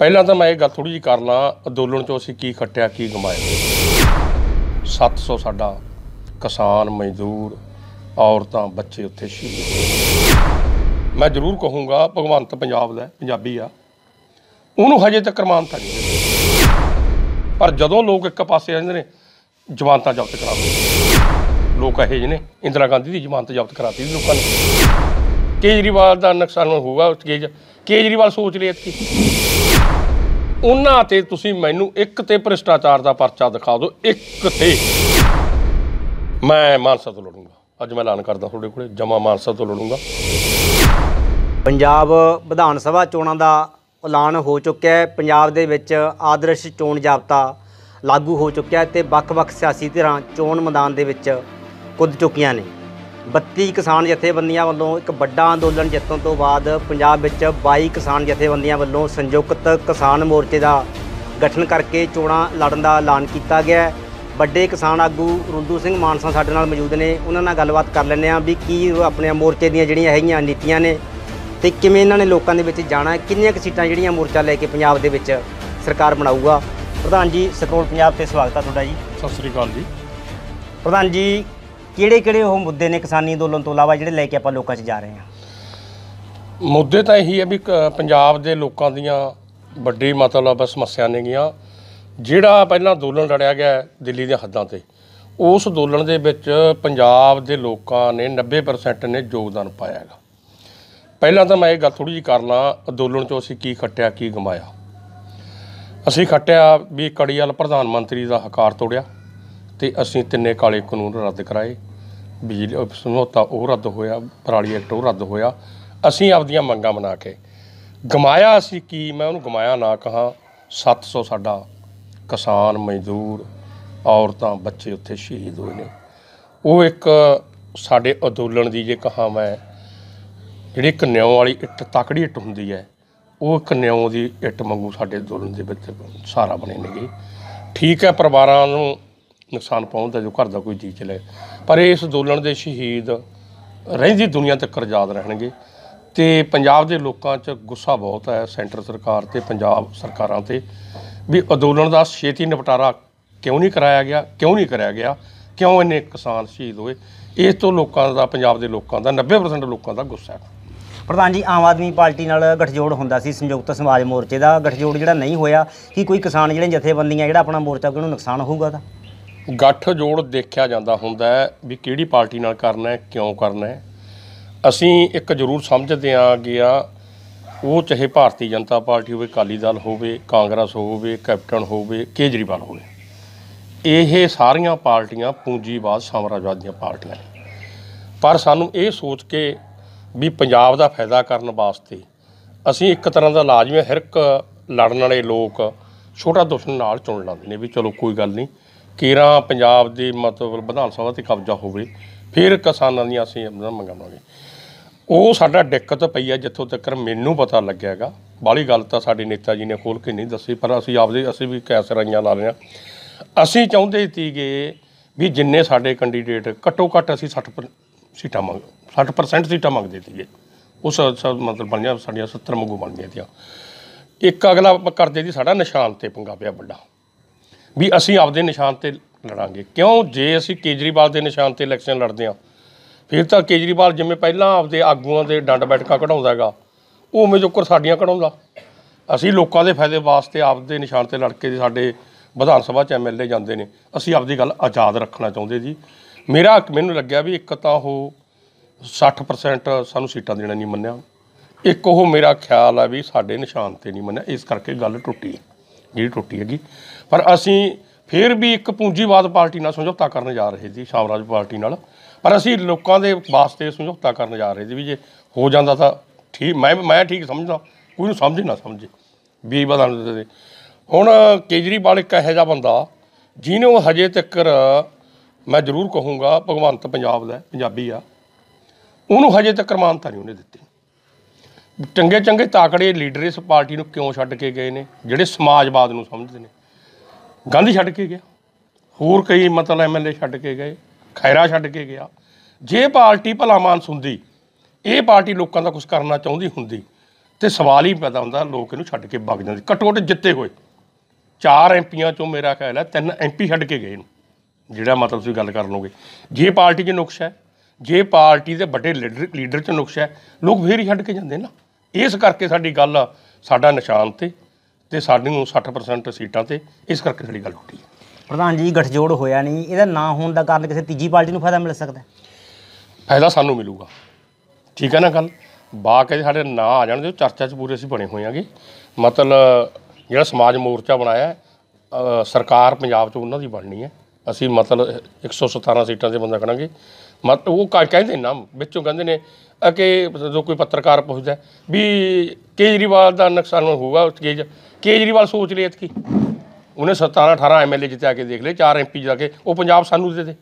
ਪਹਿਲਾਂ ਤਾਂ ਮੈਂ ਇਹ ਗੱਲ ਥੋੜੀ ਜੀ ਕਰ ਲਾਂ ਅੰਦੋਲਨ 'ਚੋਂ ਅਸੀਂ ਕੀ ਖੱਟਿਆ ਕੀ ਗਮਾਇਆ 700 ਸਾਡਾ ਕਿਸਾਨ ਮਜ਼ਦੂਰ ਔਰਤਾਂ ਬੱਚੇ ਉੱਥੇ ਸ਼ਹੀਦ ਮੈਂ ਜ਼ਰੂਰ ਕਹੂੰਗਾ ਭਗਵੰਤ ਪੰਜਾਬ ਦਾ ਪੰਜਾਬੀ ਆ ਉਹਨੂੰ ਹਜੇ ਤੱਕ ਮਾਨਤਾ ਨਹੀਂ ਪਰ ਜਦੋਂ ਲੋਕ ਇੱਕ ਪਾਸੇ ਆ ਜਾਂਦੇ ਨੇ ਜਮਾਨਤਾਂ ਜ਼ਬਤ ਕਰਾ ਦੋ ਲੋਕ ਇਹ ਨੇ ਇੰਦਰਾ ਗਾਂਧੀ ਦੀ ਜਮਾਨਤ ਜ਼ਬਤ ਕਰਾਤੀ ਲੋਕਾਂ ਨੇ ਕੇਜਰੀਵਾਲ ਦਾ ਨੁਕਸਾਨ ਹੋਊਗਾ ਉਸ ਕੇਜ ਕੇਜਰੀਵਾਲ ਸੋਚ ਲਿਆ ਕਿ ਉਹਨਾਂ ਤੇ ਤੁਸੀਂ ਮੈਨੂੰ ਇੱਕ ਤੇ ਭ੍ਰਿਸ਼ਟਾਚਾਰ ਦਾ ਪਰਚਾ ਦਿਖਾ ਦਿਓ ਇੱਕ ਤੇ ਮੈਂ ਮਾਨਸਾ ਤੋਂ ਲੜੂੰਗਾ ਅੱਜ ਮੈਂ ਐਲਾਨ ਕਰਦਾ ਤੁਹਾਡੇ ਕੋਲੇ ਜਮਾ ਮਾਨਸਾ ਤੋਂ ਲੜੂੰਗਾ ਪੰਜਾਬ ਵਿਧਾਨ ਸਭਾ ਚੋਣਾਂ ਦਾ ਐਲਾਨ ਹੋ ਚੁੱਕਿਆ ਹੈ ਪੰਜਾਬ ਦੇ ਵਿੱਚ ਆਦਰਸ਼ ਚੋਣ ਜਾਬਤਾ ਲਾਗੂ ਹੋ ਚੁੱਕਿਆ ਤੇ ਵੱਖ-ਵੱਖ ਸਿਆਸੀ ਧਿਰਾਂ ਚੋਣ ਮੈਦਾਨ ਦੇ ਵਿੱਚ ਕੁੱਦ ਚੁੱਕੀਆਂ ਨੇ 32 ਕਿਸਾਨ ਜਥੇਬੰਦੀਆਂ ਵੱਲੋਂ ਇੱਕ ਵੱਡਾ ਅੰਦੋਲਨ ਜਿੱਤਣ ਤੋਂ ਬਾਅਦ ਪੰਜਾਬ ਵਿੱਚ 22 ਕਿਸਾਨ ਜਥੇਬੰਦੀਆਂ ਵੱਲੋਂ ਸੰਯੁਕਤ ਕਿਸਾਨ ਮੋਰਚੇ ਦਾ ਗਠਨ ਕਰਕੇ ਚੋਣਾਂ ਲੜਨ ਦਾ ਐਲਾਨ ਕੀਤਾ ਗਿਆ ਹੈ ਵੱਡੇ ਕਿਸਾਨ ਆਗੂ ਰੁੰਦੂ ਸਿੰਘ ਮਾਨਸਾ ਸਾਡੇ ਨਾਲ ਮੌਜੂਦ ਨੇ ਉਹਨਾਂ ਨਾਲ ਗੱਲਬਾਤ ਕਰ ਲੈਂਦੇ ਆ ਵੀ ਕੀ ਆਪਣੇ ਮੋਰਚੇ ਦੀਆਂ ਜਿਹੜੀਆਂ ਹੈਗੀਆਂ ਨੀਤੀਆਂ ਨੇ ਤੇ ਕਿਵੇਂ ਇਹਨਾਂ ਨੇ ਲੋਕਾਂ ਦੇ ਵਿੱਚ ਜਾਣਾ ਕਿੰਨੀਆਂ ਕਿ ਸੀਟਾਂ ਜਿਹੜੀਆਂ ਮੋਰਚਾ ਲੈ ਕੇ ਪੰਜਾਬ ਦੇ ਵਿੱਚ ਸਰਕਾਰ ਬਣਾਊਗਾ ਪ੍ਰਧਾਨ ਜੀ ਸਕਰੋਲ ਪੰਜਾਬ ਤੇ ਸਵਾਗਤ ਹੈ ਤੁਹਾਡਾ ਜੀ ਸਤਿ ਸ੍ਰੀ ਅਕਾਲ ਜੀ ਪ੍ਰਧਾਨ ਜੀ ਕਿਹੜੇ ਕਿਹੜੇ ਉਹ ਮੁੱਦੇ ਨੇ ਕਿਸਾਨੀ ਅੰਦੋਲਨ ਤੋਂ ਇਲਾਵਾ ਜਿਹੜੇ ਲੈ ਕੇ ਆਪਾਂ ਲੋਕਾਂ 'ਚ ਜਾ ਰਹੇ ਹਾਂ ਮੁੱਦੇ ਤਾਂ ਇਹੀ ਹੈ ਵੀ ਪੰਜਾਬ ਦੇ ਲੋਕਾਂ ਦੀਆਂ ਵੱਡੀ ਮਤਲਬ ਸਮੱਸਿਆ ਨੇਗੀਆਂ ਜਿਹੜਾ ਪਹਿਲਾਂ ਅੰਦੋਲਨ ਲੜਿਆ ਗਿਆ ਦਿੱਲੀ ਦੇ ਹੱਦਾਂ ਤੇ ਉਸ ਅੰਦੋਲਨ ਦੇ ਵਿੱਚ ਪੰਜਾਬ ਦੇ ਲੋਕਾਂ ਨੇ 90% ਨੇ ਯੋਗਦਾਨ ਪਾਇਆ ਹੈਗਾ ਪਹਿਲਾਂ ਤਾਂ ਮੈਂ ਇਹ ਗੱਲ ਥੋੜੀ ਜੀ ਕਰ ਲਾਂ ਅੰਦੋਲਨ 'ਚੋਂ ਅਸੀਂ ਕੀ ਖੱਟਿਆ ਕੀ ਗਮਾਇਆ ਅਸੀਂ ਖੱਟਿਆ ਵੀ ਕੜੀਆਲ ਪ੍ਰਧਾਨ ਮੰਤਰੀ ਦਾ ਹਕਾਰ ਤੋੜਿਆ ਤੇ ਅਸੀਂ ਤਿੰਨੇ ਕਾਲੇ ਕਾਨੂੰਨ ਰੱਦ ਕਰਾਏ ਬਿਜਲੀ ਸਮਝੌਤਾ ਉਹ ਰੱਦ ਹੋਇਆ ਪਰਾਲੀ ਐਕਟ ਉਹ ਰੱਦ ਹੋਇਆ ਅਸੀਂ ਆਪਦੀਆਂ ਮੰਗਾਂ ਬਣਾ ਕੇ ਗਮਾਇਆ ਅਸੀਂ ਕੀ ਮੈਂ ਉਹਨੂੰ ਗਮਾਇਆ ਨਾ ਕਹਾ 700 ਸਾਡਾ ਕਿਸਾਨ ਮਜ਼ਦੂਰ ਔਰਤਾਂ ਬੱਚੇ ਉੱਥੇ ਸ਼ਹੀਦ ਹੋਏ ਨੇ ਉਹ ਇੱਕ ਸਾਡੇ ਅਦੋਲਨ ਦੀ ਜੇ ਕਹਾ ਮੈਂ ਜਿਹੜੀ ਇੱਕ ਨਿਉ ਵਾਲੀ ਇੱਟ ਤਕੜੀ ਇੱਟ ਹੁੰਦੀ ਹੈ ਉਹ ਇੱਕ ਨਿਉ ਦੀ ਇੱਟ ਮੰਗੂ ਸਾਡੇ ਅਦੋਲਨ ਦੇ ਵਿੱਚ ਸਾਰਾ ਬਣੇ ਨੇਗੇ ਠੀਕ ਹੈ ਪਰਿਵਾਰਾਂ ਨੂੰ ਨੁਕਸਾਨ ਪਹੁੰਚਦਾ ਜੋ ਘਰ ਦਾ ਕੋਈ ਜੀ ਚਲੇ ਪਰ ਇਸ ਦੋਲਣ ਦੇ ਸ਼ਹੀਦ ਰਹਿੰਦੀ ਦੁਨੀਆ ਤੱਕ ਯਾਦ ਰਹਿਣਗੇ ਤੇ ਪੰਜਾਬ ਦੇ ਲੋਕਾਂ 'ਚ ਗੁੱਸਾ ਬਹੁਤ ਹੈ ਸੈਂਟਰ ਸਰਕਾਰ ਤੇ ਪੰਜਾਬ ਸਰਕਾਰਾਂ ਤੇ ਵੀ ਅਦੋਲਨ ਦਾ ਛੇਤੀ ਨਿਪਟਾਰਾ ਕਿਉਂ ਨਹੀਂ ਕਰਾਇਆ ਗਿਆ ਕਿਉਂ ਨਹੀਂ ਕਰਾਇਆ ਗਿਆ ਕਿਉਂ ਇੰਨੇ ਕਿਸਾਨ ਸ਼ਹੀਦ ਹੋਏ ਇਸ ਤੋਂ ਲੋਕਾਂ ਦਾ ਪੰਜਾਬ ਦੇ ਲੋਕਾਂ ਦਾ 90% ਲੋਕਾਂ ਦਾ ਗੁੱਸਾ ਹੈ ਪ੍ਰਧਾਨ ਜੀ ਆਮ ਆਦਮੀ ਪਾਰਟੀ ਨਾਲ ਗਠਜੋੜ ਹੁੰਦਾ ਸੀ ਸੰਯੁਕਤ ਸਮਾਜ ਮੋਰਚੇ ਦਾ ਗਠਜੋੜ ਜਿਹੜਾ ਨਹੀਂ ਹੋਇਆ ਕਿ ਕੋਈ ਕਿਸਾਨ ਜਿਹੜੇ ਜਥੇਬੰਦੀਆਂ ਜਿਹੜਾ ਆਪਣਾ ਮੋਰਚਾ ਉਹਨੂੰ ਨੁਕਸਾਨ ਹੋਊਗਾ ਦਾ ਗੱਠ ਜੋੜ ਦੇਖਿਆ ਜਾਂਦਾ ਹੁੰਦਾ ਹੈ ਵੀ ਕਿਹੜੀ ਪਾਰਟੀ ਨਾਲ ਕਰਨਾ ਹੈ ਕਿਉਂ ਕਰਨਾ ਹੈ ਅਸੀਂ ਇੱਕ ਜ਼ਰੂਰ ਸਮਝਦੇ ਆ ਗਿਆ ਉਹ ਚਾਹੇ ਭਾਰਤੀ ਜਨਤਾ ਪਾਰਟੀ ਹੋਵੇ ਕਾਲੀ ਦਲ ਹੋਵੇ ਕਾਂਗਰਸ ਹੋਵੇ ਕੈਪਟਨ ਹੋਵੇ ਕੇਜਰੀਵਾਲ ਹੋਵੇ ਇਹ ਸਾਰੀਆਂ ਪਾਰਟੀਆਂ ਪੂੰਜੀਵਾਦ ਸਾਮਰਾਜਵਾਦ ਦੀਆਂ ਪਾਰਟੀਆਂ ਪਰ ਸਾਨੂੰ ਇਹ ਸੋਚ ਕੇ ਵੀ ਪੰਜਾਬ ਦਾ ਫਾਇਦਾ ਕਰਨ ਵਾਸਤੇ ਅਸੀਂ ਇੱਕ ਤਰ੍ਹਾਂ ਦਾ ਲਾਜ਼ਮੀ ਹਰਕ ਲੜਨ ਵਾਲੇ ਲੋਕ ਛੋਟਾ ਦੁਸ਼ਮਣ ਨਾਲ ਚੁਣ ਲੈਂਦੇ ਨੇ ਵੀ ਚਲੋ ਕੋਈ ਗੱਲ ਨਹੀਂ ਕੀਰਾ ਪੰਜਾਬ ਦੀ ਮਤਲਬ ਵਿਧਾਨ ਸਭਾ ਤੇ ਕਬਜ਼ਾ ਹੋਵੇ ਫਿਰ ਕਿਸਾਨਾਂ ਦੀਆਂ ਅਸੀਂ ਆਪਣਾ ਮੰਗਾਵਾਂਗੇ ਉਹ ਸਾਡਾ ਦਿੱਕਤ ਪਈ ਹੈ ਜਿੱਥੋਂ ਤੱਕ ਮੈਨੂੰ ਪਤਾ ਲੱਗਿਆਗਾ ਬਾਲੀ ਗੱਲ ਤਾਂ ਸਾਡੇ ਨੇਤਾ ਜੀ ਨੇ ਖੋਲ ਕੇ ਨਹੀਂ ਦੱਸੀ ਪਰ ਅਸੀਂ ਆਪਦੇ ਅਸੀਂ ਵੀ ਕੈਸ ਰਾਈਆਂ ਲਾ ਰਹੇ ਹਾਂ ਅਸੀਂ ਚਾਹੁੰਦੇ ਸੀਗੇ ਵੀ ਜਿੰਨੇ ਸਾਡੇ ਕੈਂਡੀਡੇਟ ਘੱਟੋ ਘੱਟ ਅਸੀਂ 60 ਸੀਟਾਂ ਮੰਗ 60% ਸੀਟਾਂ ਮੰਗਦੇ ਸੀਗੇ ਉਸ ਮਤਲਬ ਬਣ ਗਿਆ ਸਾਡੀਆਂ 70 ਮੰਗੂ ਬਣ ਗਈਆਂ ਤੀਆਂ ਇੱਕ ਅਗਲਾ ਕਰਦੇ ਸੀ ਸਾਡਾ ਨਿਸ਼ਾਨ ਤੇ ਪੰਗਾ ਪਿਆ ਵੱਡਾ ਵੀ ਅਸੀਂ ਆਪਦੇ ਨਿਸ਼ਾਨ ਤੇ ਲੜਾਂਗੇ ਕਿਉਂ ਜੇ ਅਸੀਂ ਕੇਜਰੀਵਾਲ ਦੇ ਨਿਸ਼ਾਨ ਤੇ ਇਲੈਕਸ਼ਨ ਲੜਦੇ ਆ ਫਿਰ ਤਾਂ ਕੇਜਰੀਵਾਲ ਜਿਵੇਂ ਪਹਿਲਾਂ ਆਪਦੇ ਆਗੂਆਂ ਦੇ ਡੰਡ ਬੈਠਕਾ ਕਢਾਉਂਦਾ ਹੈਗਾ ਉਹ ਉਵੇਂ ਜੋਕਰ ਸਾਡੀਆਂ ਕਢਾਉਂਦਾ ਅਸੀਂ ਲੋਕਾਂ ਦੇ ਫਾਇਦੇ ਵਾਸਤੇ ਆਪਦੇ ਨਿਸ਼ਾਨ ਤੇ ਲੜ ਕੇ ਸਾਡੇ ਵਿਧਾਨ ਸਭਾ ਚ ਐਮਐਲਏ ਜਾਂਦੇ ਨੇ ਅਸੀਂ ਆਪਦੀ ਗੱਲ ਆਜ਼ਾਦ ਰੱਖਣਾ ਚਾਹੁੰਦੇ ਜੀ ਮੇਰਾ ਮੈਨੂੰ ਲੱਗਿਆ ਵੀ ਇੱਕ ਤਾਂ ਉਹ 60% ਸਾਨੂੰ ਸੀਟਾਂ ਦੇਣਾ ਨਹੀਂ ਮੰਨਿਆ ਇੱਕ ਉਹ ਮੇਰਾ ਖਿਆਲ ਆ ਵੀ ਸਾਡੇ ਨਿਸ਼ਾਨ ਤੇ ਨਹੀਂ ਮੰਨਿਆ ਇਸ ਕਰਕੇ ਗੱਲ ਟੁੱਟੀ ਜਿਹੜੀ ਟੁੱਟੀ ਹੈਗੀ ਪਰ ਅਸੀਂ ਫਿਰ ਵੀ ਇੱਕ ਪੂੰਜੀਵਾਦ ਪਾਰਟੀ ਨਾਲ ਸਮਝੌਤਾ ਕਰਨ ਜਾ ਰਹੇ ਸੀ ਸਾਮਰਾਜ ਪਾਰਟੀ ਨਾਲ ਪਰ ਅਸੀਂ ਲੋਕਾਂ ਦੇ ਵਾਸਤੇ ਸਮਝੌਤਾ ਕਰਨ ਜਾ ਰਹੇ ਸੀ ਵੀ ਜੇ ਹੋ ਜਾਂਦਾ ਤਾਂ ਠੀਕ ਮੈਂ ਮੈਂ ਠੀਕ ਸਮਝਦਾ ਕੋਈ ਨੂੰ ਸਮਝ ਨਾ ਸਮਝੇ ਵੀ ਬਦਲ ਹੁਣ ਕੇਜਰੀਵਾਲ ਇੱਕ ਇਹੋ ਜਿਹਾ ਬੰਦਾ ਜਿਹਨੂੰ ਹਜੇ ਤੱਕ ਮੈਂ ਜ਼ਰੂਰ ਕਹੂੰਗਾ ਭਗਵੰਤ ਪੰਜਾਬ ਦਾ ਪੰਜਾਬੀ ਆ ਉਹਨੂੰ ਹਜੇ ਤੱਕ ਮਾਨਤਾ ਨਹੀਂ ਉਹਨੇ ਦਿੱਤੀ ਚੰਗੇ ਚੰਗੇ ਤਾਕੜੇ ਲੀਡਰ ਇਸ ਪਾਰਟੀ ਨੂੰ ਕਿਉਂ ਛੱਡ ਕੇ ਗਏ ਨੇ ਜਿਹੜੇ ਸਮਾਜਵਾਦ ਨੂੰ ਸਮਝਦੇ ਨੇ ਗਾਂਧੀ ਛੱਡ ਕੇ ਗਿਆ ਹੋਰ ਕਈ ਮਤਲਬ ਐਮਐਲਏ ਛੱਡ ਕੇ ਗਏ ਖੈਰਾ ਛੱਡ ਕੇ ਗਿਆ ਜੇ ਪਾਰਟੀ ਭਲਾ ਮਾਨਸ ਹੁੰਦੀ ਇਹ ਪਾਰਟੀ ਲੋਕਾਂ ਦਾ ਕੁਝ ਕਰਨਾ ਚਾਹੁੰਦੀ ਹੁੰਦੀ ਤੇ ਸਵਾਲ ਹੀ ਪੈਦਾ ਹੁੰਦਾ ਲੋਕ ਇਹਨੂੰ ਛੱਡ ਕੇ ਭੱਗ ਜਾਂਦੇ ਘਟੋਟ ਜਿੱਤੇ ਹੋਏ ਚਾਰ ਐਮਪੀਆਂ ਚੋਂ ਮੇਰਾ ਖਿਆਲ ਹੈ ਤਿੰਨ ਐਮਪੀ ਛੱਡ ਕੇ ਗਏ ਨੇ ਜਿਹੜਾ ਮਤਲਬ ਤੁਸੀਂ ਗੱਲ ਕਰ ਲੋਗੇ ਜੇ ਪਾਰਟੀ 'ਚ ਨੁਕਸ ਹੈ ਜੇ ਪਾਰਟੀ ਦੇ ਵੱਡੇ ਲੀਡਰ 'ਚ ਨੁਕਸ ਹੈ ਲੋਕ ਫੇਰ ਹੀ ਛੱਡ ਕੇ ਜਾਂਦੇ ਨਾ ਇਸ ਕਰਕੇ ਸਾਡੀ ਗੱਲ ਆ ਸਾਡਾ ਨਿਸ਼ਾਨ ਤੇ ਤੇ ਸਾਡੇ ਨੂੰ 60% ਸੀਟਾਂ ਤੇ ਇਸ ਕਰਕੇ ਸਾਡੀ ਗੱਲ ਉੱਠੀ ਹੈ ਪ੍ਰਧਾਨ ਜੀ ਗਠਜੋੜ ਹੋਇਆ ਨਹੀਂ ਇਹਦਾ ਨਾ ਹੋਣ ਦਾ ਕਾਰਨ ਕਿਸੇ ਤੀਜੀ ਪਾਰਟੀ ਨੂੰ ਫਾਇਦਾ ਮਿਲ ਸਕਦਾ ਫਾਇਦਾ ਸਾਨੂੰ ਮਿਲੂਗਾ ਠੀਕ ਹੈ ਨਾ ਗੱਲ ਬਾਕਾਇਦੇ ਸਾਡੇ ਨਾਂ ਆ ਜਾਣ ਦੇ ਚਰਚਾ 'ਚ ਪੂਰੇ ਅਸੀਂ ਬਣੇ ਹੋਏ ਮਤਲਬ ਜਿਹੜਾ ਸਮਾਜ ਮੋਰਚਾ ਬਣਾਇਆ ਸਰਕਾਰ ਪੰਜਾਬ 'ਚ ਉਹਨਾਂ ਦੀ ਬਣਨੀ ਹੈ ਅਸੀਂ ਮਤਲਬ 117 ਸੀਟਾਂ 'ਤੇ ਬੰਦਾ ਕਰਾਂਗੇ ਮਤ ਉਹ ਕਹਿੰਦੇ ਨਾ ਵਿੱਚੋਂ ਕਹਿੰਦੇ ਨੇ ਕਿ ਜੋ ਕੋਈ ਪੱਤਰਕਾਰ ਪੁੱਛਦਾ ਵੀ ਕੇਜਰੀਵਾਲ ਦਾ ਨੁਕਸਾਨ ਹੋਊਗਾ ਉਸ ਕੇਜ ਕੇਜਰੀਵਾਲ ਸੋਚ ਲਈ ਇਤਕੀ ਉਹਨੇ 17 18 ਐਮਐਲਏ ਜਿੱਤਿਆ ਕੇ ਦੇਖ ਲਏ ਚਾਰ ਐਮਪੀ ਜਾ ਕੇ ਉਹ ਪੰਜਾਬ ਸਾਨੂੰ ਦੇ ਦੇ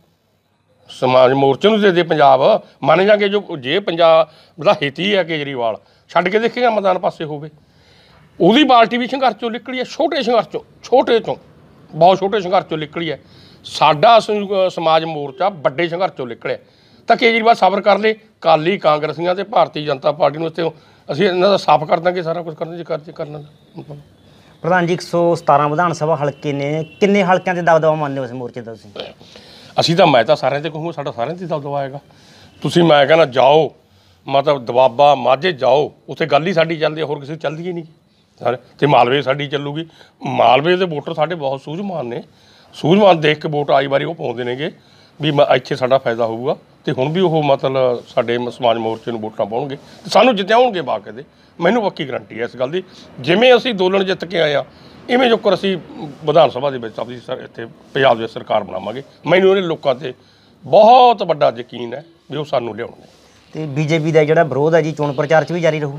ਸਮਾਜ ਮੋਰਚੇ ਨੂੰ ਦੇ ਦੇ ਪੰਜਾਬ ਮੰਨ ਜਾਗੇ ਜੋ ਜੇ ਪੰਜਾਬ ਦਾ ਹਿੱਤੀ ਹੈ ਕੇਜਰੀਵਾਲ ਛੱਡ ਕੇ ਦੇਖੇਗਾ ਮੈਦਾਨ ਪਾਸੇ ਹੋਵੇ ਉਹਦੀ ਪਾਰਟੀ ਵੀ ਸੰਘਰਸ਼ ਚੋਂ ਨਿਕਲੀ ਹੈ ਛੋਟੇ ਸੰਘਰਸ਼ ਚੋਂ ਛੋਟੇ ਤੋਂ ਬਹੁਤ ਛੋਟੇ ਸੰਘਰਸ਼ ਚੋਂ ਨਿਕਲੀ ਹੈ ਸਾਡਾ ਸਮਾਜ ਮੋਰਚਾ ਵੱਡੇ ਸੰਘਰਸ਼ ਤੋਂ ਨਿਕਲਿਆ ਤਾਂ ਕੇਜਰੀਵਾਲ ਸਬਰ ਕਰ ਲੇ ਕਾਲੀ ਕਾਂਗਰਸੀਆਂ ਤੇ ਭਾਰਤੀ ਜਨਤਾ ਪਾਰਟੀ ਨੂੰ ਇੱਥੇ ਅਸੀਂ ਇਹਨਾਂ ਦਾ ਸਾਫ਼ ਕਰ ਦਾਂਗੇ ਸਾਰਾ ਕੁਝ ਕਰਨ ਦੀ ਕਰਜ ਦਾ ਪ੍ਰਧਾਨ ਜੀ 117 ਵਿਧਾਨ ਸਭਾ ਹਲਕੇ ਨੇ ਕਿੰਨੇ ਹਲਕਿਆਂ ਤੇ ਦਬਦਬਾ ਮੰਨਦੇ ਹੋ ਇਸ ਮੋਰਚੇ ਦਾ ਤੁਸੀਂ ਅਸੀਂ ਤਾਂ ਮੈਂ ਤਾਂ ਸਾਰਿਆਂ ਤੇ ਕਹੂੰਗਾ ਸਾਡਾ ਸਾਰਿਆਂ ਤੇ ਦਬਦਬਾ ਆਏਗਾ ਤੁਸੀਂ ਮੈਂ ਕਹਿੰਦਾ ਜਾਓ ਮਤਲਬ ਦਬਾਬਾ ਮਾਝੇ ਜਾਓ ਉੱਥੇ ਗੱਲ ਹੀ ਸਾਡੀ ਚੱਲਦੀ ਹੋਰ ਕਿਸੇ ਚੱਲਦੀ ਹੀ ਨਹੀਂ ਸਰ ਤੇ ਮਾਲਵੇ ਸਾਡੀ ਚੱਲੂਗੀ ਮਾਲਵੇ ਦੇ ਵੋਟਰ ਸਾਡੇ ਬਹੁਤ ਸੂਝਮਾਨ ਨੇ ਸੂਝਵਾਨ ਦੇਖ ਕੇ ਵੋਟ ਆਈ ਵਾਰੀ ਉਹ ਪਾਉਂਦੇ ਨੇਗੇ ਵੀ ਇੱਥੇ ਸਾਡਾ ਫਾਇਦਾ ਹੋਊਗਾ ਤੇ ਹੁਣ ਵੀ ਉਹ ਮਤਲਬ ਸਾਡੇ ਸਮਾਜ ਮੋਰਚੇ ਨੂੰ ਵੋਟਾਂ ਪਾਉਣਗੇ ਤੇ ਸਾਨੂੰ ਜਿੱਤਿਆਉਣਗੇ ਬਾਕੀ ਦੇ ਮੈਨੂੰ ਪੱਕੀ ਗਰੰਟੀ ਹੈ ਇਸ ਗੱਲ ਦੀ ਜਿਵੇਂ ਅਸੀਂ ਦੋਲਣ ਜਿੱਤ ਕੇ ਆਏ ਆ ਇਵੇਂ ਜੋਕਰ ਅਸੀਂ ਵਿਧਾਨ ਸਭਾ ਦੇ ਵਿੱਚ ਆਪਣੀ ਸਰ ਇੱਥੇ ਪੰਜਾਬ ਦੀ ਸਰਕਾਰ ਬਣਾਵਾਂਗੇ ਮੈਨੂੰ ਉਹਨੇ ਲੋਕਾਂ ਤੇ ਬਹੁਤ ਵੱਡਾ ਯਕੀਨ ਹੈ ਵੀ ਉਹ ਸਾਨੂੰ ਲਿਆਉਣਗੇ ਤੇ ਬੀਜੇਪੀ ਦਾ ਜਿਹੜਾ ਵਿਰੋਧ ਹੈ ਜੀ ਚੋਣ ਪ੍ਰਚਾਰ 'ਚ ਵੀ ਜਾਰੀ ਰਹੂ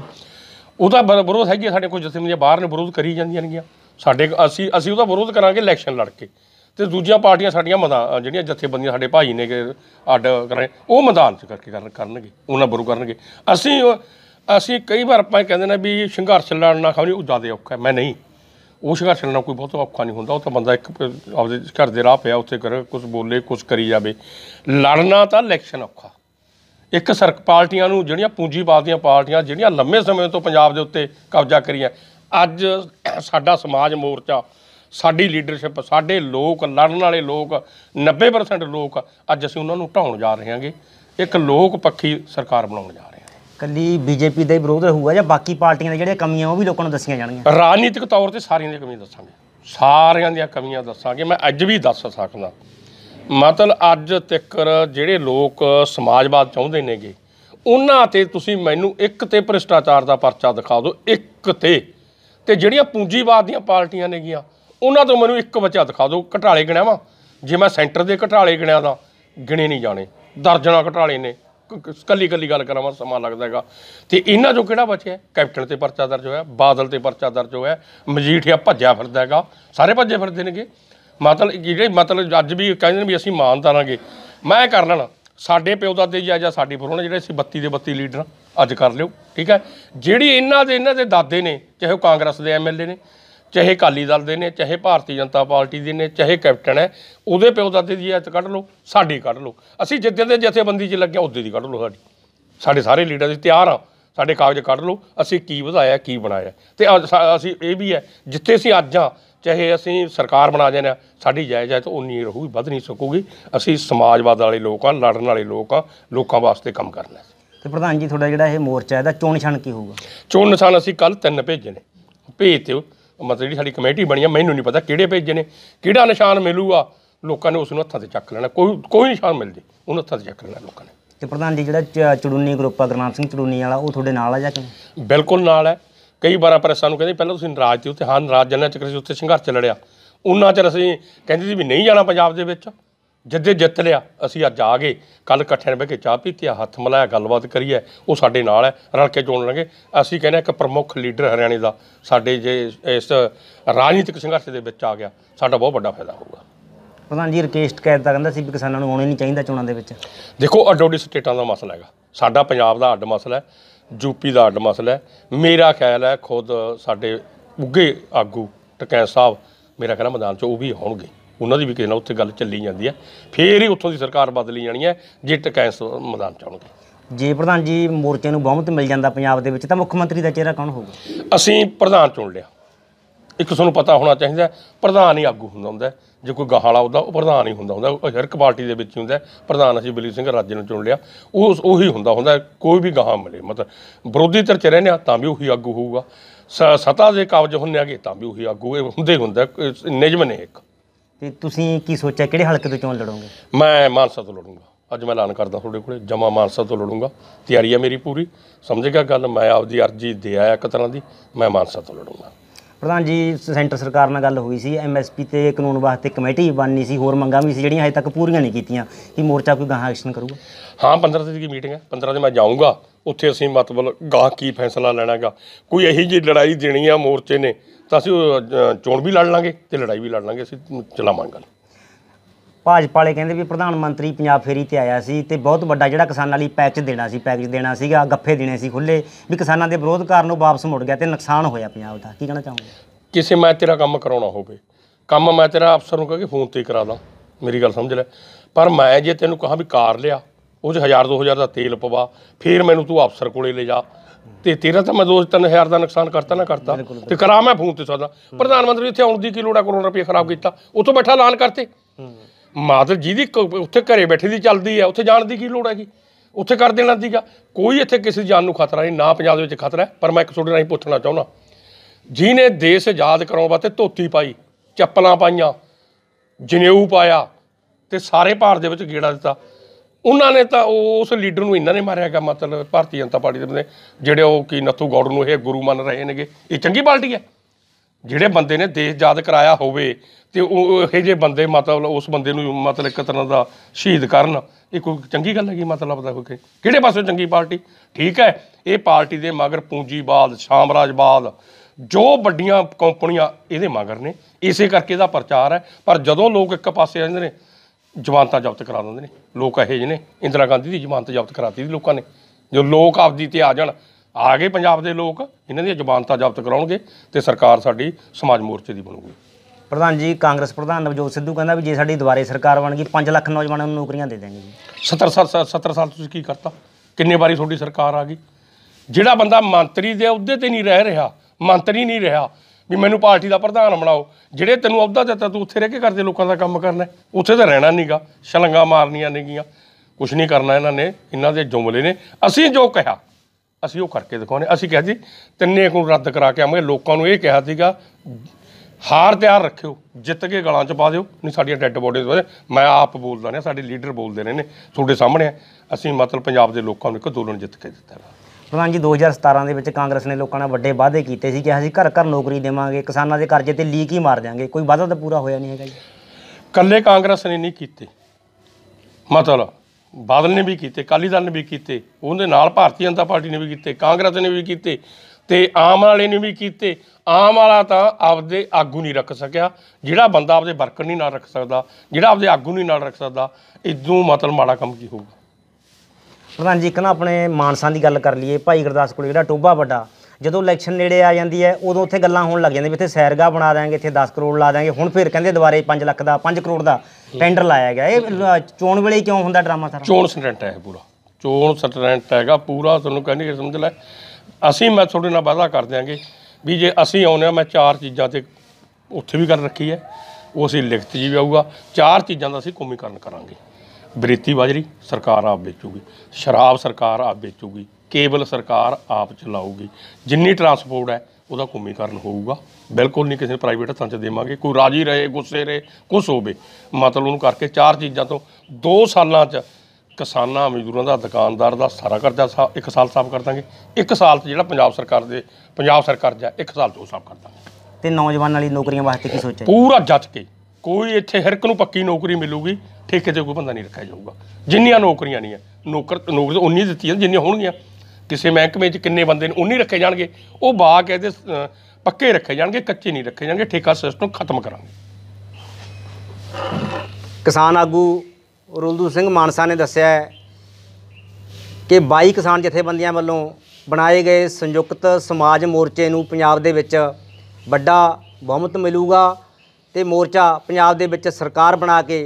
ਉਹਦਾ ਵਿਰੋਧ ਹੈਗੀ ਸਾਡੇ ਕੋਈ ਦੇ ਬਾਹਰ ਨੇ ਵਿਰੋਧ ਕਰੀ ਜਾਂਦੀਆਂ ਨੇਗੀਆਂ ਸਾਡੇ ਅਸੀਂ ਅਸੀਂ ਉਹਦਾ ਵਿਰੋਧ ਕਰਾਂਗੇ ਇਲੈਕਸ਼ਨ ਲੜ ਕੇ ਤੇ ਦੂਜੀਆਂ ਪਾਰਟੀਆਂ ਸਾਡੀਆਂ ਮਦਾਨ ਜਿਹੜੀਆਂ ਜਥੇਬੰਦੀਆਂ ਸਾਡੇ ਭਾਈ ਨੇ ਕਿ ਅੱਡ ਕਰੇ ਉਹ ਮੈਦਾਨ 'ਚ ਕਰਕੇ ਕਰਨ- ਕਰਨਗੇ ਉਹਨਾਂ ਬਰੂ ਕਰਨਗੇ ਅਸੀਂ ਅਸੀਂ ਕਈ ਵਾਰ ਆਪਾਂ ਕਹਿੰਦੇ ਨੇ ਵੀ ਸੰਘਰਸ਼ ਲੜਨਾ ਖਾਣੀ ਉਹ ਦੇ ਔਖਾ ਮੈਂ ਨਹੀਂ ਉਹ ਸੰਘਰਸ਼ ਲੜਨਾ ਕੋਈ ਬਹੁਤ ਔਖਾ ਨਹੀਂ ਹੁੰਦਾ ਉਹ ਤਾਂ ਬੰਦਾ ਇੱਕ ਆਪਦੇ ਘਰ ਦੇ ਰਾਹ ਪਿਆ ਉੱਥੇ ਕਰ ਕੁਝ ਬੋਲੇ ਕੁਝ ਕਰੀ ਜਾਵੇ ਲੜਨਾ ਤਾਂ ਇਲੈਕਸ਼ਨ ਔਖਾ ਇੱਕ ਸਰਕ ਪਾਰਟੀਆਂ ਨੂੰ ਜਿਹੜੀਆਂ ਪੂੰਜੀਵਾਦ ਦੀਆਂ ਪਾਰਟੀਆਂ ਜਿਹੜੀਆਂ ਲੰਮੇ ਸਮੇਂ ਤੋਂ ਪੰਜਾਬ ਦੇ ਉੱਤੇ ਕਬਜ਼ਾ ਕਰੀਆਂ ਅੱਜ ਸਾਡਾ ਸਮਾਜ ਮੋਰਚਾ ਸਾਡੀ ਲੀਡਰਸ਼ਿਪ ਸਾਡੇ ਲੋਕ ਲੜਨ ਵਾਲੇ ਲੋਕ 90% ਲੋਕ ਅੱਜ ਅਸੀਂ ਉਹਨਾਂ ਨੂੰ ਢਾਉਣ ਜਾ ਰਹੇ ਹਾਂਗੇ ਇੱਕ ਲੋਕ ਪੱਖੀ ਸਰਕਾਰ ਬਣਾਉਣ ਜਾ ਰਹੇ ਹਾਂ ਕੱਲੀ ਬੀਜੇਪੀ ਦਾ ਹੀ ਵਿਰੋਧ ਹੋਊਗਾ ਜਾਂ ਬਾਕੀ ਪਾਰਟੀਆਂ ਦੇ ਜਿਹੜੇ ਕਮੀਆਂ ਉਹ ਵੀ ਲੋਕਾਂ ਨੂੰ ਦੱਸੀਆਂ ਜਾਣਗੀਆਂ ਰਾਜਨੀਤਿਕ ਤੌਰ ਤੇ ਸਾਰੀਆਂ ਦੀਆਂ ਕਮੀਆਂ ਦੱਸਾਂਗੇ ਸਾਰਿਆਂ ਦੀਆਂ ਕਮੀਆਂ ਦੱਸਾਂਗੇ ਮੈਂ ਅੱਜ ਵੀ ਦੱਸ ਸਕਦਾ ਮਤਲਬ ਅੱਜ ਤੱਕ ਜਿਹੜੇ ਲੋਕ ਸਮਾਜਵਾਦ ਚਾਹੁੰਦੇ ਨੇਗੇ ਉਹਨਾਂ ਤੇ ਤੁਸੀਂ ਮੈਨੂੰ ਇੱਕ ਤੇ ਭ੍ਰਿਸ਼ਟਾਚਾਰ ਦਾ ਪਰਚਾ ਦਿਖਾ ਦਿਓ ਇੱਕ ਤੇ ਤੇ ਜਿਹੜੀਆਂ ਪੂੰਜੀਵਾਦ ਦੀਆਂ ਪਾਰਟੀਆਂ ਨੇਗੀਆਂ ਉਹਨਾਂ ਤੋਂ ਮੈਨੂੰ ਇੱਕ ਬੱਚਾ ਦਿਖਾ ਦਿਓ ਘਟਾਲੇ ਗਿਣਿਆ ਵਾ ਜੇ ਮੈਂ ਸੈਂਟਰ ਦੇ ਘਟਾਲੇ ਗਿਣਿਆ ਦਾ ਗਿਣੇ ਨਹੀਂ ਜਾਣੇ ਦਰਜਣਾ ਘਟਾਲੇ ਨੇ ਕੱਲੀ ਕੱਲੀ ਗੱਲ ਕਰਾਂ ਸਮਾਂ ਲੱਗਦਾ ਹੈਗਾ ਤੇ ਇਹਨਾਂ ਚੋਂ ਕਿਹੜਾ ਬੱਚਾ ਹੈ ਕੈਪਟਨ ਤੇ ਪਰਚਾ ਦਰਜ ਹੋਇਆ ਬਾਦਲ ਤੇ ਪਰਚਾ ਦਰਜ ਹੋਇਆ ਮਜੀਠਿਆ ਭੱਜਿਆ ਫਿਰਦਾ ਹੈਗਾ ਸਾਰੇ ਭੱਜੇ ਫਿਰਦੇ ਨੇਗੇ ਮਤਲਬ ਜਿਹੜੇ ਮਤਲਬ ਅੱਜ ਵੀ ਕਹਿੰਦੇ ਨੇ ਵੀ ਅਸੀਂ ਮਾਨ ਤਾਰਾਂਗੇ ਮੈਂ ਕਰ ਲੈਣਾ ਸਾਡੇ ਪਿਓ ਦਾਦੇ ਜੀ ਆ ਜਾਂ ਸਾਡੀ ਫਰੋਣਾ ਜਿਹੜੇ ਅਸੀਂ 32 ਦੇ 32 ਲੀਡਰ ਅੱਜ ਕਰ ਲਿਓ ਠੀਕ ਹੈ ਜਿਹੜੀ ਇਹਨਾਂ ਦੇ ਇਹਨਾਂ ਦੇ ਦਾਦੇ ਨੇ ਚਾਹੇ ਉਹ ਕਾਂਗਰਸ ਦੇ ਐਮਐਲਏ ਨੇ ਚਾਹੇ ਅਕਾਲੀ ਦਲ ਦੇ ਨੇ ਚਾਹੇ ਭਾਰਤੀ ਜਨਤਾ ਪਾਰਟੀ ਦੇ ਨੇ ਚਾਹੇ ਕੈਪਟਨ ਹੈ ਉਹਦੇ ਪਿਓ ਦਾਦੇ ਦੀ ਐਤ ਕੱਢ ਲਓ ਸਾਡੀ ਕੱਢ ਲਓ ਅਸੀਂ ਜਿੱਦੇ ਦੇ ਜਥੇਬੰਦੀ 'ਚ ਲੱਗਿਆ ਉਹਦੇ ਦੀ ਕੱਢ ਲਓ ਸਾਡੀ ਸਾਡੇ ਸਾਰੇ ਲੀਡਰ ਤਿਆਰ ਆ ਸਾਡੇ ਕਾਗਜ਼ ਕੱਢ ਲਓ ਅਸੀਂ ਕੀ ਵਧਾਇਆ ਕੀ ਬਣਾਇਆ ਤੇ ਅਸੀਂ ਇਹ ਵੀ ਹੈ ਜਿੱਥੇ ਅਸੀਂ ਅੱਜ ਆ ਚਾਹੇ ਅਸੀਂ ਸਰਕਾਰ ਬਣਾ ਜਾਣਾ ਸਾਡੀ ਜਾਇਜ਼ ਹੈ ਤਾਂ ਉਨੀ ਰਹੂਗੀ ਵੱਧ ਨਹੀਂ ਸਕੂਗੀ ਅਸੀਂ ਸਮਾਜਵਾਦ ਵਾਲੇ ਲੋਕ ਆ ਲੜਨ ਵਾਲੇ ਲੋਕ ਆ ਲੋਕਾਂ ਵਾਸਤੇ ਕੰਮ ਕਰਨਾ ਤੇ ਪ੍ਰਧਾਨ ਜੀ ਤੁਹਾਡਾ ਜਿਹੜਾ ਇਹ ਮੋਰਚਾ ਇਹਦਾ ਚੋਣ ਨਿਸ਼ਾਨ ਕੀ ਹੋਊਗਾ ਚੋਣ ਨਿਸ਼ਾਨ ਅਸੀਂ ਕੱਲ ਤਿੰਨ ਭੇਜੇ ਨੇ ਭੇਜ ਦਿਓ ਮਤਲਬ ਜਿਹੜੀ ਸਾਡੀ ਕਮੇਟੀ ਬਣੀ ਆ ਮੈਨੂੰ ਨਹੀਂ ਪਤਾ ਕਿਹੜੇ ਭੇਜੇ ਨੇ ਕਿਹੜਾ ਨਿਸ਼ਾਨ ਮਿਲੂਗਾ ਲੋਕਾਂ ਨੇ ਉਸ ਨੂੰ ਹੱਥਾਂ ਤੇ ਚੱਕ ਲੈਣਾ ਕੋਈ ਕੋਈ ਨਿਸ਼ਾਨ ਮਿਲ ਜੇ ਉਹਨੂੰ ਹੱਥਾਂ ਤੇ ਚੱਕ ਲੈਣਾ ਲੋਕਾਂ ਨੇ ਤੇ ਪ੍ਰਧਾਨ ਜੀ ਜਿਹੜਾ ਚੜੂਨੀ ਗਰੁੱਪ ਆ ਸਿੰਘ ਚੜੂਨੀ ਵਾਲਾ ਉਹ ਤੁਹਾਡੇ ਨਾਲ ਆ ਜਾਂ ਕਿਵੇਂ ਬਿਲਕੁਲ ਨਾਲ ਹੈ ਕਈ ਵਾਰ ਪ੍ਰੈਸਾਂ ਨੂੰ ਕਹਿੰਦੇ ਪਹਿਲਾਂ ਤੁਸੀਂ ਨਰਾਜ ਤੇ ਉੱਤੇ ਹਾਂ ਨਰਾਜ ਜਨਰਲ ਚੱਕਰ ਸੀ ਉੱਤੇ ਸੰਘਰਸ਼ ਲੜਿਆ ਉਹਨਾਂ ਚਿਰ ਅਸੀਂ ਕਹਿੰਦੇ ਸੀ ਵੀ ਨਹੀਂ ਜਾਣਾ ਪੰਜਾਬ ਦੇ ਵਿੱਚ ਜਿੱਦੇ ਜਿੱਤ ਲਿਆ ਅਸੀਂ ਅੱਜ ਆ ਗਏ ਕੱਲ ਇਕੱਠੇ ਬਹਿ ਕੇ ਚਾਹ ਪੀਤੀ ਆ ਹੱਥ ਮਲਾਇਆ ਗੱਲਬਾਤ ਕਰੀ ਹੈ ਉਹ ਸਾਡੇ ਨਾਲ ਹੈ ਰਲ ਕੇ ਚੋਣ ਲੜਾਂਗੇ ਅਸੀਂ ਕਹਿੰਦੇ ਇੱਕ ਪ੍ਰਮੁੱਖ ਲੀਡਰ ਹਰਿਆਣੇ ਦਾ ਸਾਡੇ ਜੇ ਇਸ ਰਾਜਨੀਤਿਕ ਸੰਘਰਸ਼ ਦੇ ਵਿੱਚ ਆ ਗਿਆ ਸਾਡਾ ਬਹੁਤ ਵੱਡਾ ਫਾਇਦਾ ਹੋਊਗਾ ਪ੍ਰਧਾਨ ਜੀ ਰਕੇਸ਼ ਟਕੈਤ ਦਾ ਕਹਿੰਦਾ ਸੀ ਵੀ ਕਿਸਾਨਾਂ ਨੂੰ ਆਉਣੇ ਨਹੀਂ ਚਾਹੀਦਾ ਚੋਣਾਂ ਦੇ ਵਿੱਚ ਦੇਖੋ ਅੱਡੋ ਅੱਡੀ ਸਟੇਟਾਂ ਦਾ ਮਸਲਾ ਹੈਗਾ ਸਾਡਾ ਪੰਜਾਬ ਦਾ ਅੱਡ ਮਸਲਾ ਹੈ ਯੂਪੀ ਦਾ ਅੱਡ ਮਸਲਾ ਹੈ ਮੇਰਾ ਖਿਆਲ ਹੈ ਖੁਦ ਸਾਡੇ ਉੱਗੇ ਆਗੂ ਟਕੈਤ ਸਾਹਿਬ ਮੇਰਾ ਕਹਿੰਦਾ ਮੈਦਾਨ 'ਚ ਉਹ ਵੀ ਹੋਣਗੇ ਉਹਨਾਂ ਦੀ ਵੀ ਕਿਸੇ ਉੱਥੇ ਗੱਲ ਚੱਲੀ ਜਾਂਦੀ ਹੈ ਫੇਰ ਹੀ ਉੱਥੋਂ ਦੀ ਸਰਕਾਰ ਬਦਲੀ ਜਾਣੀ ਹੈ ਜੇ ਟਕੈਂਸ ਮੈਦਾਨ ਚ ਆਉਣਗੇ ਜੇ ਪ੍ਰਧਾਨ ਜੀ ਮੋਰਚੇ ਨੂੰ ਬਹੁਮਤ ਮਿਲ ਜਾਂਦਾ ਪੰਜਾਬ ਦੇ ਵਿੱਚ ਤਾਂ ਮੁੱਖ ਮੰਤਰੀ ਦਾ ਚਿਹਰਾ ਕੌਣ ਹੋਊਗਾ ਅਸੀਂ ਪ੍ਰਧਾਨ ਚੁਣ ਲਿਆ ਇੱਕ ਤੁਹਾਨੂੰ ਪਤਾ ਹੋਣਾ ਚਾਹੀਦਾ ਪ੍ਰਧਾਨ ਹੀ ਆਗੂ ਹੁੰਦਾ ਹੁੰਦਾ ਜੇ ਕੋਈ ਗਾਹਲਾ ਉਹਦਾ ਉਹ ਪ੍ਰਧਾਨ ਹੀ ਹੁੰਦਾ ਹੁੰਦਾ ਹਰ ਇੱਕ ਪਾਰਟੀ ਦੇ ਵਿੱਚ ਹੀ ਹੁੰਦਾ ਪ੍ਰਧਾਨ ਅਸੀਂ ਬਲੀ ਸਿੰਘ ਰਾਜੇ ਨੂੰ ਚੁਣ ਲਿਆ ਉਹ ਉਹੀ ਹੁੰਦਾ ਹੁੰਦਾ ਕੋਈ ਵੀ ਗਾਹਾਂ ਮਿਲੇ ਮਤਲਬ ਵਿਰੋਧੀ ਧਿਰ ਚ ਰਹਿੰਦੇ ਆ ਤਾਂ ਵੀ ਉਹੀ ਆਗੂ ਹੋਊਗਾ ਸਤਾ ਦੇ ਕਾਬਜ ਹੁੰਨੇ ਆਗੇ ਤਾਂ ਵੀ ਉਹੀ ਆਗੂ ਹੁੰਦੇ ਹੁੰਦਾ ਨਿਯਮ ਨੇ ਇੱਕ ਤੇ ਤੁਸੀਂ ਕੀ ਸੋਚਿਆ ਕਿਹੜੇ ਹਲਕੇ ਤੋਂ ਚੋਣ ਲੜੋਗੇ ਮੈਂ ਮਾਨਸਾ ਤੋਂ ਲੜੂੰਗਾ ਅੱਜ ਮੈਂ ਐਲਾਨ ਕਰਦਾ ਤੁਹਾਡੇ ਕੋਲੇ ਜਮਾ ਮਾਨਸਾ ਤੋਂ ਲੜੂੰਗਾ ਤਿਆਰੀ ਹੈ ਮੇਰੀ ਪੂਰੀ ਸਮਝੇਗਾ ਗੱਲ ਮੈਂ ਆਪਦੀ ਅਰਜ਼ੀ ਦੇ ਆਇਆ ਇੱਕ ਤਰ੍ਹਾਂ ਦੀ ਮੈਂ ਮਾਨਸਾ ਤੋਂ ਲੜੂੰਗਾ ਪ੍ਰਧਾਨ ਜੀ ਸੈਂਟਰ ਸਰਕਾਰ ਨਾਲ ਗੱਲ ਹੋਈ ਸੀ ਐਮਐਸਪੀ ਤੇ ਕਾਨੂੰਨ ਵਾਸਤੇ ਕਮੇਟੀ ਬਣਨੀ ਸੀ ਹੋਰ ਮੰਗਾਂ ਵੀ ਸੀ ਜਿਹੜੀਆਂ ਹਜੇ ਤੱਕ ਪੂਰੀਆਂ ਨਹੀਂ ਕੀਤੀਆਂ ਕਿ ਮੋਰਚਾ ਕੋਈ ਗਾਹਾਂ ਐਕਸ਼ਨ ਕਰੂਗਾ ਹਾਂ 15 ਤਰੀਕ ਦੀ ਮੀਟਿੰਗ ਹੈ 15 ਦੇ ਮੈਂ ਜਾਊਂਗਾ ਉੱਥੇ ਅਸੀਂ ਮਤਲਬ ਗਾਹ ਕੀ ਫੈਸਲਾ ਲੈਣਾਗਾ ਕੋਈ ਇਹੀ ਜੀ ਲੜਾਈ ਦੇਣੀ ਆ ਮੋਰਚੇ ਨੇ ਤਾਂ ਅਸੀਂ ਚੋਣ ਵੀ ਲੜ ਲਾਂਗੇ ਤੇ ਲੜਾਈ ਵੀ ਲੜ ਲਾਂਗੇ ਅਸੀਂ ਚਲਾਵਾਂਗੇ ਗੱਲ ਭਾਜਪਾ ਵਾਲੇ ਕਹਿੰਦੇ ਵੀ ਪ੍ਰਧਾਨ ਮੰਤਰੀ ਪੰਜਾਬ ਫੇਰੀ ਤੇ ਆਇਆ ਸੀ ਤੇ ਬਹੁਤ ਵੱਡਾ ਜਿਹੜਾ ਕਿਸਾਨਾਂ ਲਈ ਪੈਕੇਜ ਦੇਣਾ ਸੀ ਪੈਕੇਜ ਦੇਣਾ ਸੀਗਾ ਗੱਫੇ ਦੇਣੇ ਸੀ ਖੁੱਲੇ ਵੀ ਕਿਸਾਨਾਂ ਦੇ ਵਿਰੋਧ ਕਾਰਨ ਉਹ ਵਾਪਸ ਮੁੜ ਗਿਆ ਤੇ ਨੁਕਸਾਨ ਹੋਇਆ ਪੰਜਾਬ ਦਾ ਕੀ ਕਹਿਣਾ ਚਾਹੋਗੇ ਕਿਸੇ ਮੈਂ ਤੇਰਾ ਕੰਮ ਕਰਾਉਣਾ ਹੋਵੇ ਕੰਮ ਮੈਂ ਤੇਰਾ ਅਫਸਰ ਨੂੰ ਕਹ ਕੇ ਫੋਨ ਤੇ ਕਰਾ ਦਾਂ ਮੇਰੀ ਗੱਲ ਸਮਝ ਲੈ ਪਰ ਮੈਂ ਜੇ ਤੈਨੂੰ ਕਹਾਂ ਵੀ ਕਾਰ ਲਿਆ ਉਹ 'ਚ 1000 2000 ਦਾ ਤੇਲ ਪਵਾ ਫੇਰ ਮੈਨੂੰ ਤੂੰ ਅਫਸਰ ਕੋਲੇ ਲੈ ਜਾ ਤੇ ਤੇਰਾ ਤਾਂ ਮੈਂ ਦੋਸਤ 3000 ਦਾ ਨੁਕਸਾਨ ਕਰਤਾ ਨਾ ਕਰਤਾ ਤੇ ਕਰਾ ਮੈਂ ਫੋਨ ਤੇ ਸਾਦਾ ਪ੍ਰਧਾਨ ਮੰਤਰੀ ਇੱਥੇ ਆਉਣ ਦੀ ਕੀ ਲੋੜਾ ਆ ਕਰੋਨਾ ਰੁਪਏ ਖਰਾਬ ਕੀਤਾ ਉੱਥੋਂ ਬੈਠਾ ਐਲਾਨ ਕਰਤੇ ਮਾਦਰ ਦੀ ਉੱਥੇ ਘਰੇ ਬੈਠੇ ਦੀ ਚੱਲਦੀ ਆ ਉੱਥੇ ਜਾਣ ਦੀ ਕੀ ਲੋੜ ਹੈਗੀ ਉੱਥੇ ਕਰ ਦੇਣਾ ਦੀਗਾ ਕੋਈ ਇੱਥੇ ਕਿਸੇ ਜਾਨ ਨੂੰ ਖਤਰਾ ਨਹੀਂ ਨਾ ਪੰਜਾਬ ਦੇ ਵਿੱਚ ਖਤਰਾ ਹੈ ਪਰ ਮੈਂ ਇੱਕ ਤੁਹਾਡੇ ਨਾਲ ਪੁੱਛਣਾ ਚਾਹੁੰਦਾ ਨੇ ਦੇਸ਼ ਆਜ਼ਾਦ ਕਰਾਉਣ ਵਾਸਤੇ ਧੋਤੀ ਪਾਈ ਚੱਪਲਾਂ ਪਾਈਆਂ ਜਨੇਊ ਪਾਇਆ ਤੇ ਸਾਰੇ ਭਾਰਤ ਦੇ ਵਿੱਚ ਗੇੜਾ ਦਿੱਤਾ ਉਹਨਾਂ ਨੇ ਤਾਂ ਉਸ ਲੀਡਰ ਨੂੰ ਇਹਨਾਂ ਨੇ ਮਾਰਿਆਗਾ ਮਤਲਬ ਭਾਰਤੀ ਜਨਤਾ ਪਾਰਟੀ ਦੇ ਬੰਦੇ ਜਿਹੜੇ ਉਹ ਕੀ ਨੱਥੂ ਗੌੜ ਨੂੰ ਇਹ ਗੁਰੂ ਮੰਨ ਰਹੇ ਨੇਗੇ ਇਹ ਚੰਗੀ ਪਾਰਟੀ ਹੈ ਜਿਹੜੇ ਬੰਦੇ ਨੇ ਦੇਸ਼ ਆਜ਼ਾਦ ਕਰਾਇਆ ਹੋਵੇ ਤੇ ਉਹ ਇਹ ਜੇ ਬੰਦੇ ਮਤਲਬ ਉਸ ਬੰਦੇ ਨੂੰ ਮਤਲਬ ਇੱਕ ਤਰ੍ਹਾਂ ਦਾ ਸ਼ਹੀਦ ਕਰਨ ਇਹ ਕੋਈ ਚੰਗੀ ਗੱਲ ਹੈਗੀ ਮਤਲਬ ਦਾ ਕੋਈ ਕਿਹੜੇ ਪਾਸੋਂ ਚੰਗੀ ਪਾਰਟੀ ਠੀਕ ਹੈ ਇਹ ਪਾਰਟੀ ਦੇ ਮਗਰ ਪੂੰਜੀਵਾਦ ਸਾਮਰਾਜਵਾਦ ਜੋ ਵੱਡੀਆਂ ਕੰਪਨੀਆਂ ਇਹਦੇ ਮਗਰ ਨੇ ਇਸੇ ਕਰਕੇ ਦਾ ਪ੍ਰਚਾਰ ਹੈ ਪਰ ਜਦੋਂ ਲੋਕ ਇੱਕ ਪਾਸੇ ਜਾਂਦੇ ਨੇ ਜ਼ਮਾਨਤਾਂ ਜ਼ਬਤ ਕਰਾ ਦਿੰਦੇ ਨੇ ਲੋਕ ਇਹ ਜਿਹੇ ਨੇ ਇੰਦਰਾ ਗਾਂਧੀ ਦੀ ਜ਼ਮਾਨਤ ਜ਼ਬਤ ਕਰਾਤੀ ਸੀ ਲੋਕਾਂ ਨੇ ਜੋ ਲੋਕ ਆਪਦੀ ਤੇ ਆ ਜਾਣ ਆ ਗਏ ਪੰਜਾਬ ਦੇ ਲੋਕ ਇਹਨਾਂ ਦੀ ਜ਼ਮਾਨਤਾਂ ਜ਼ਬਤ ਕਰਾਉਣਗੇ ਤੇ ਸਰਕਾਰ ਸਾਡੀ ਸਮਾਜ ਮੋਰਚੇ ਦੀ ਬਣੂਗੀ ਪ੍ਰਧਾਨ ਜੀ ਕਾਂਗਰਸ ਪ੍ਰਧਾਨ ਨਵਜੋਤ ਸਿੱਧੂ ਕਹਿੰਦਾ ਵੀ ਜੇ ਸਾਡੀ ਦੁਬਾਰੇ ਸਰਕਾਰ ਬਣ ਗਈ 5 ਲੱਖ ਨੌਜਵਾਨਾਂ ਨੂੰ ਨੌਕਰੀਆਂ ਦੇ ਦੇਣਗੇ 70 ਸਾਲ 70 ਸਾਲ ਤੁਸੀਂ ਕੀ ਕਰਤਾ ਕਿੰਨੇ ਵਾਰੀ ਤੁਹਾਡੀ ਸਰਕਾਰ ਆ ਗਈ ਜਿਹੜਾ ਬੰਦਾ ਮੰਤਰੀ ਦੇ ਅਹੁਦੇ ਤੇ ਨਹੀਂ ਰਹਿ ਰਿਹਾ ਮੰਤਰੀ ਨਹੀਂ ਰਿਹਾ ਵੀ ਮੈਨੂੰ ਪਾਰਟੀ ਦਾ ਪ੍ਰਧਾਨ ਬਣਾਓ ਜਿਹੜੇ ਤੈਨੂੰ ਅਹੁਦਾ ਦਿੱਤਾ ਤੂੰ ਉੱਥੇ ਰਹਿ ਕੇ ਕਰਦੇ ਲੋਕਾਂ ਦਾ ਕੰਮ ਕਰਨਾ ਉੱਥੇ ਤਾਂ ਰਹਿਣਾ ਨਹੀਂਗਾ ਛਲੰਗਾ ਮਾਰਨੀਆਂ ਨੇਗੀਆਂ ਕੁਝ ਨਹੀਂ ਕਰਨਾ ਇਹਨਾਂ ਨੇ ਇਹਨਾਂ ਦੇ ਜੁਮਲੇ ਨੇ ਅਸੀਂ ਜੋ ਕਿਹਾ ਅਸੀਂ ਉਹ ਕਰਕੇ ਦਿਖਾਉਣੇ ਅਸੀਂ ਕਿਹਾ ਜੀ ਤਿੰਨੇ ਨੂੰ ਰੱਦ ਕਰਾ ਕੇ ਆਵਾਂਗੇ ਲੋਕਾਂ ਨੂੰ ਇਹ ਕਿਹਾ ਸੀਗਾ ਹਾਰ ਤਿਆਰ ਰੱਖਿਓ ਜਿੱਤ ਕੇ ਗਲਾਂ 'ਚ ਪਾ ਦਿਓ ਨਹੀਂ ਸਾਡੀਆਂ ਡੈੱਡ ਬੋਡੀਜ਼ ਮੈਂ ਆਪ ਬੋਲਦਾ ਨੇ ਸਾਡੇ ਲੀਡਰ ਬੋਲਦੇ ਨੇ ਨੇ ਤੁਹਾਡੇ ਸਾਹਮਣੇ ਅਸੀਂ ਮਤਲਬ ਪੰਜਾਬ ਦੇ ਲੋਕਾਂ ਨੂੰ ਇੱਕ ਅੰਦੋਲਨ ਜਿੱਤ ਕੇ ਦਿੱਤਾ ਹੈ ਪ੍ਰਧਾਨ ਜੀ 2017 ਦੇ ਵਿੱਚ ਕਾਂਗਰਸ ਨੇ ਲੋਕਾਂ ਨਾਲ ਵੱਡੇ ਵਾਅਦੇ ਕੀਤੇ ਸੀ ਕਿ ਅਸੀਂ ਘਰ ਘਰ ਨੌਕਰੀ ਦੇਵਾਂਗੇ ਕਿਸਾਨਾਂ ਦੇ ਕਰਜ਼ੇ ਤੇ ਲੀਕ ਹੀ ਮਾਰ ਦਿਆਂਗੇ ਕੋਈ ਵਾਅਦਾ ਤਾਂ ਪੂਰਾ ਹੋਇਆ ਨਹੀਂ ਹੈਗਾ ਜੀ ਕੱਲੇ ਕਾਂਗਰਸ ਨੇ ਨਹੀਂ ਕੀਤੇ ਮਤਲਬ ਬਾਦਲ ਨੇ ਵੀ ਕੀਤੇ ਕਾਲੀ ਦਲ ਨੇ ਵੀ ਕੀਤੇ ਉਹਦੇ ਨਾਲ ਭਾਰਤੀ ਜਨਤਾ ਪਾਰਟੀ ਨੇ ਵੀ ਕੀਤੇ ਕਾਂਗਰਸ ਨੇ ਵੀ ਕੀਤੇ ਤੇ ਆਮ ਵਾਲੇ ਨੇ ਵੀ ਕੀਤੇ ਆਮ ਵਾਲਾ ਤਾਂ ਆਪਦੇ ਆਗੂ ਨਹੀਂ ਰੱਖ ਸਕਿਆ ਜਿਹੜਾ ਬੰਦਾ ਆਪਦੇ ਵਰਕਰ ਨਹੀਂ ਨਾਲ ਰੱਖ ਸਕਦਾ ਜਿਹੜਾ ਆਪਦੇ ਆਗੂ ਨਹੀਂ ਨਾਲ ਰੱਖ ਸਕਦਾ ਇਦੋਂ ਮਤਲਬ ਮਾੜਾ ਕੰਮ ਕੀ ਹੋਊਗਾ ਪ੍ਰਧਾਨ ਜੀ ਇੱਕ ਨਾ ਆਪਣੇ ਮਾਨਸਾ ਦੀ ਗੱਲ ਕਰ ਲਈਏ ਭਾਈ ਗੁਰਦਾਸ ਕੋਲ ਜਿਹੜਾ ਟੋਬਾ ਵੱਡਾ ਜਦੋਂ ਇਲੈਕਸ਼ਨ ਨੇੜੇ ਆ ਜਾਂਦੀ ਹੈ ਉਦੋਂ ਉੱਥੇ ਗੱਲਾਂ ਹੋਣ ਲੱਗ ਜਾਂਦੀਆਂ ਵੀ ਇੱਥੇ ਸੈਰਗਾ ਬਣਾ ਦਾਂਗੇ ਇੱਥੇ 10 ਕਰੋੜ ਲਾ ਦਾਂਗੇ ਹੁਣ ਫਿਰ ਕਹਿੰਦੇ ਦੁਬਾਰੇ 5 ਲੱਖ ਦਾ 5 ਕਰੋੜ ਦਾ ਟੈਂਡਰ ਲਾਇਆ ਗਿਆ ਇਹ ਚੋਣ ਵੇਲੇ ਹੀ ਕਿਉਂ ਹੁੰਦਾ ਡਰਾਮਾ ਸਾਰਾ ਚੋਣ ਸਟੈਂਟ ਹੈ ਇਹ ਪੂਰਾ ਚੋਣ ਸਟੈਂਟ ਹੈਗਾ ਪੂਰਾ ਤੁਹਾਨੂੰ ਕਹਿੰਦੇ ਕਿ ਸਮਝ ਲੈ ਅਸੀਂ ਮੈਂ ਤੁਹਾਡੇ ਨਾਲ ਵਾਅਦਾ ਕਰ ਦਿਆਂਗੇ ਵੀ ਜੇ ਅਸੀਂ ਆਉਂਦੇ ਆ ਮੈਂ ਚਾਰ ਚੀਜ਼ਾਂ ਤੇ ਉੱਥੇ ਵੀ ਗੱਲ ਰੱਖੀ ਹੈ ਉਹ ਅਸੀਂ ਲਿਖਤ ਜੀ ਵੀ ਆਊਗਾ ਚਾਰ ਚੀਜ਼ਾਂ ਦਾ ਅਸੀਂ ਕੌਮੀਕਰਨ ਕਰਾਂਗੇ ਬਰੇਤੀ ਬਾਜਰੀ ਸਰਕਾਰ ਆਪ ਵੇਚੂਗੀ ਸ਼ਰਾਬ ਸਰਕਾਰ ਆਪ ਵੇਚੂਗੀ ਕੇਬਲ ਸਰਕਾਰ ਆਪ ਚਲਾਊਗੀ ਜਿੰਨੀ ਟਰਾਂਸਪੋਰਟ ਹੈ ਉਹਦਾ ਕੁਮੀਕਰਨ ਹੋਊਗਾ ਬਿਲਕੁਲ ਨਹੀਂ ਕਿਸੇ ਪ੍ਰਾਈਵੇਟ ਹੱਥਾਂ 'ਚ ਦੇਵਾਂਗੇ ਕੋਈ ਰਾਜੀ ਰਹੇ ਗੁੱਸੇ ਰਹੇ ਕੁਝ ਹੋਵੇ ਮਤਲਬ ਉਹਨੂੰ ਕਰਕੇ ਚਾਰ ਚੀਜ਼ਾਂ ਤੋਂ 2 ਸਾਲਾਂ 'ਚ ਕਿਸਾਨਾਂ ਮਜ਼ਦੂਰਾਂ ਦਾ ਦੁਕਾਨਦਾਰ ਦਾ ਸਾਰਾ ਕਰਜ਼ਾ ਇੱਕ ਸਾਲ ਸਾਫ ਕਰ ਦਾਂਗੇ ਇੱਕ ਸਾਲ 'ਚ ਜਿਹੜਾ ਪੰਜਾਬ ਸਰਕਾਰ ਦੇ ਪੰਜਾਬ ਸਰਕਾਰ ਕਰਜ਼ਾ ਇੱਕ ਸਾਲ 'ਚ ਉਹ ਸਾਫ ਕਰ ਦਾਂਗੇ ਤੇ ਨੌਜਵਾਨਾਂ ਵਾਲੀ ਨੌਕਰੀਆਂ ਵਾਸਤੇ ਕੀ ਸੋਚਿਆ ਪੂਰਾ ਜੱਜ ਕੇ ਕੋਈ ਇੱਥੇ ਹਰ ਇੱਕ ਨੂੰ ਪੱਕੀ ਨੌਕਰੀ ਮਿਲੂਗੀ ਠੇਕੇ ਤੇ ਕੋਈ ਬੰਦਾ ਨਹੀਂ ਰੱਖਿਆ ਜਾਊਗਾ ਜਿੰਨੀਆਂ ਨੌਕਰੀਆਂ ਨਹੀਂ ਆ ਨੌਕਰ ਨੌਕਰੀ ਤਾਂ ਉਨੀ ਦਿੱਤੀਆਂ ਜਿੰਨੀਆਂ ਹੋਣਗੀਆਂ ਕਿਸੇ ਮਹਿਕਮੇ 'ਚ ਕਿੰਨੇ ਬੰਦੇ ਨੇ ਉਨੀ ਰੱਖੇ ਜਾਣਗੇ ਉਹ ਬਾਕ ਇਹਦੇ ਪੱਕੇ ਰੱਖੇ ਜਾਣਗੇ ਕੱਚੇ ਨਹੀਂ ਰੱਖੇ ਜਾਣਗੇ ਠੇਕਾ ਸਿਸਟਮ ਖਤਮ ਕਰਾਂਗੇ ਕਿਸਾਨ ਆਗੂ ਰੁਲਦੂ ਸਿੰਘ ਮਾਨਸਾ ਨੇ ਦੱਸਿਆ ਕਿ 22 ਕਿਸਾਨ ਜਥੇਬੰਦੀਆਂ ਵੱਲੋਂ ਬਣਾਏ ਗਏ ਸੰਯੁਕਤ ਸਮਾਜ ਮੋਰਚੇ ਨੂੰ ਪੰਜਾਬ ਦੇ ਵਿੱਚ ਵੱਡਾ ਬਹੁਮਤ ਮਿਲੂਗਾ ਤੇ ਮੋਰਚਾ ਪੰਜਾਬ ਦੇ ਵਿੱਚ ਸਰਕਾਰ ਬਣਾ ਕੇ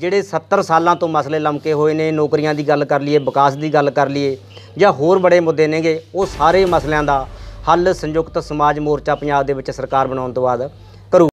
ਜਿਹੜੇ 70 ਸਾਲਾਂ ਤੋਂ ਮਸਲੇ ਲਮਕੇ ਹੋਏ ਨੇ ਨੌਕਰੀਆਂ ਦੀ ਗੱਲ ਕਰ ਲਈਏ ਵਿਕਾਸ ਦੀ ਗੱਲ ਕਰ ਲਈਏ ਜਾਂ ਹੋਰ ਬੜੇ ਮੁੱਦੇ ਨੇਗੇ ਉਹ ਸਾਰੇ ਮਸਲਿਆਂ ਦਾ ਹੱਲ ਸੰਯੁਕਤ ਸਮਾਜ ਮੋਰਚਾ ਪੰਜਾਬ ਦੇ ਵਿੱਚ ਸਰਕਾਰ ਬਣਾਉਣ ਤੋਂ ਬਾਅਦ